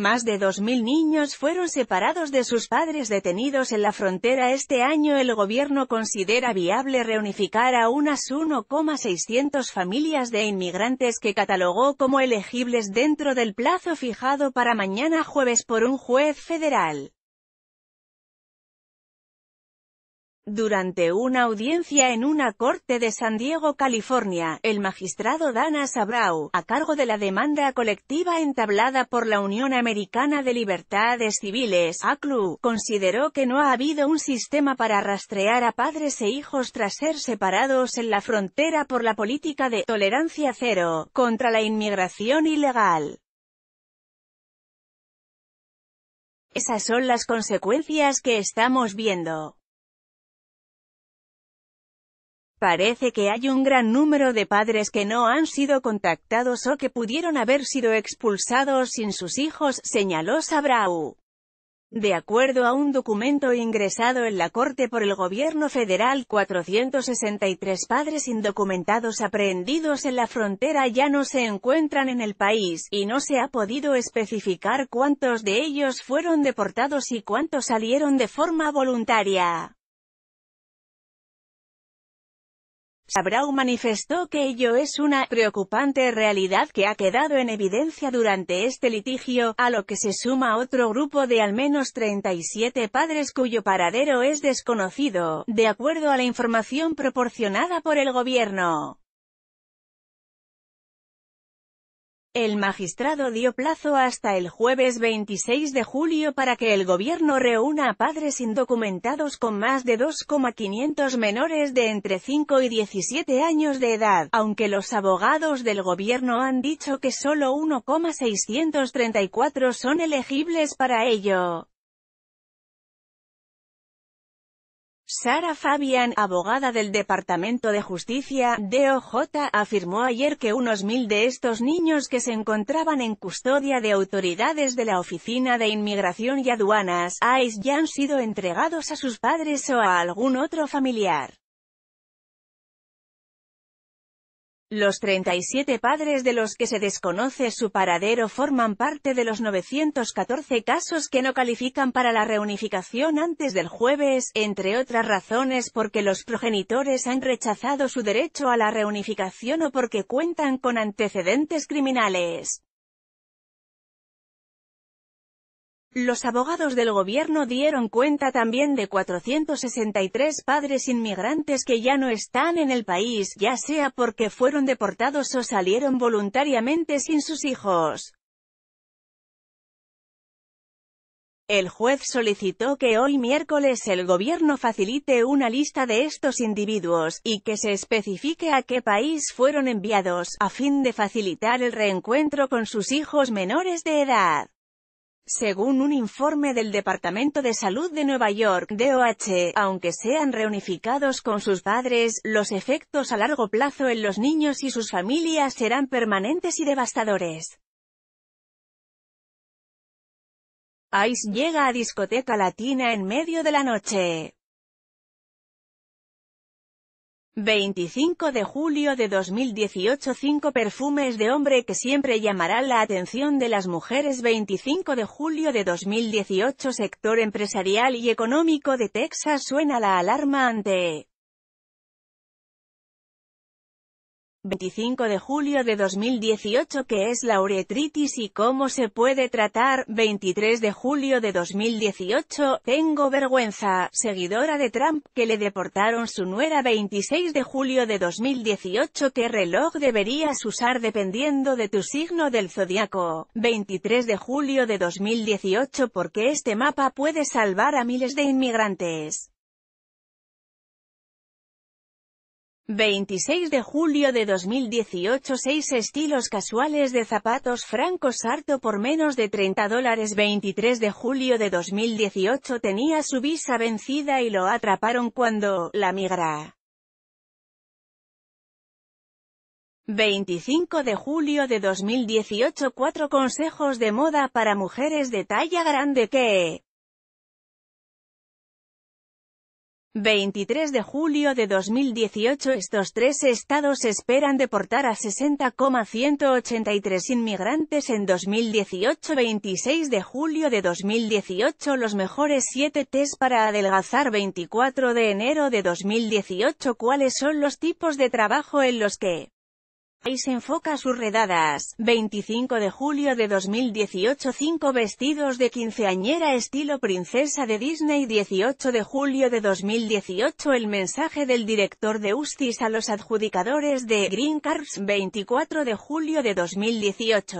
Más de 2.000 niños fueron separados de sus padres detenidos en la frontera este año. El gobierno considera viable reunificar a unas 1,600 familias de inmigrantes que catalogó como elegibles dentro del plazo fijado para mañana jueves por un juez federal. Durante una audiencia en una corte de San Diego, California, el magistrado Dana Sabrau, a cargo de la demanda colectiva entablada por la Unión Americana de Libertades Civiles, ACLU, consideró que no ha habido un sistema para rastrear a padres e hijos tras ser separados en la frontera por la política de «tolerancia cero» contra la inmigración ilegal. Esas son las consecuencias que estamos viendo. Parece que hay un gran número de padres que no han sido contactados o que pudieron haber sido expulsados sin sus hijos, señaló Sabrau. De acuerdo a un documento ingresado en la Corte por el Gobierno Federal, 463 padres indocumentados aprehendidos en la frontera ya no se encuentran en el país, y no se ha podido especificar cuántos de ellos fueron deportados y cuántos salieron de forma voluntaria. Sabrau manifestó que ello es una preocupante realidad que ha quedado en evidencia durante este litigio, a lo que se suma otro grupo de al menos 37 padres cuyo paradero es desconocido, de acuerdo a la información proporcionada por el gobierno. El magistrado dio plazo hasta el jueves 26 de julio para que el gobierno reúna a padres indocumentados con más de 2,500 menores de entre 5 y 17 años de edad, aunque los abogados del gobierno han dicho que solo 1,634 son elegibles para ello. Sara Fabian, abogada del Departamento de Justicia, DOJ, afirmó ayer que unos mil de estos niños que se encontraban en custodia de autoridades de la Oficina de Inmigración y Aduanas, ICE, ya han sido entregados a sus padres o a algún otro familiar. Los 37 padres de los que se desconoce su paradero forman parte de los 914 casos que no califican para la reunificación antes del jueves, entre otras razones porque los progenitores han rechazado su derecho a la reunificación o porque cuentan con antecedentes criminales. Los abogados del gobierno dieron cuenta también de 463 padres inmigrantes que ya no están en el país, ya sea porque fueron deportados o salieron voluntariamente sin sus hijos. El juez solicitó que hoy miércoles el gobierno facilite una lista de estos individuos, y que se especifique a qué país fueron enviados, a fin de facilitar el reencuentro con sus hijos menores de edad. Según un informe del Departamento de Salud de Nueva York, DOH, aunque sean reunificados con sus padres, los efectos a largo plazo en los niños y sus familias serán permanentes y devastadores. Ice llega a discoteca latina en medio de la noche. 25 de julio de 2018 5 perfumes de hombre que siempre llamarán la atención de las mujeres 25 de julio de 2018 sector empresarial y económico de Texas suena la alarma ante 25 de julio de 2018 ¿Qué es la uretritis y cómo se puede tratar? 23 de julio de 2018 Tengo vergüenza, seguidora de Trump, que le deportaron su nuera 26 de julio de 2018 ¿Qué reloj deberías usar dependiendo de tu signo del zodiaco? 23 de julio de 2018 Porque este mapa puede salvar a miles de inmigrantes? 26 de julio de 2018 6 estilos casuales de zapatos francos sarto por menos de 30 dólares 23 de julio de 2018 tenía su visa vencida y lo atraparon cuando, la migra. 25 de julio de 2018 4 consejos de moda para mujeres de talla grande que, 23 de julio de 2018 Estos tres estados esperan deportar a 60,183 inmigrantes en 2018 26 de julio de 2018 Los mejores 7 test para adelgazar 24 de enero de 2018 ¿Cuáles son los tipos de trabajo en los que Ahí se enfoca sus redadas. 25 de julio de 2018 5 vestidos de quinceañera estilo princesa de Disney 18 de julio de 2018 El mensaje del director de Ustis a los adjudicadores de Green Cards 24 de julio de 2018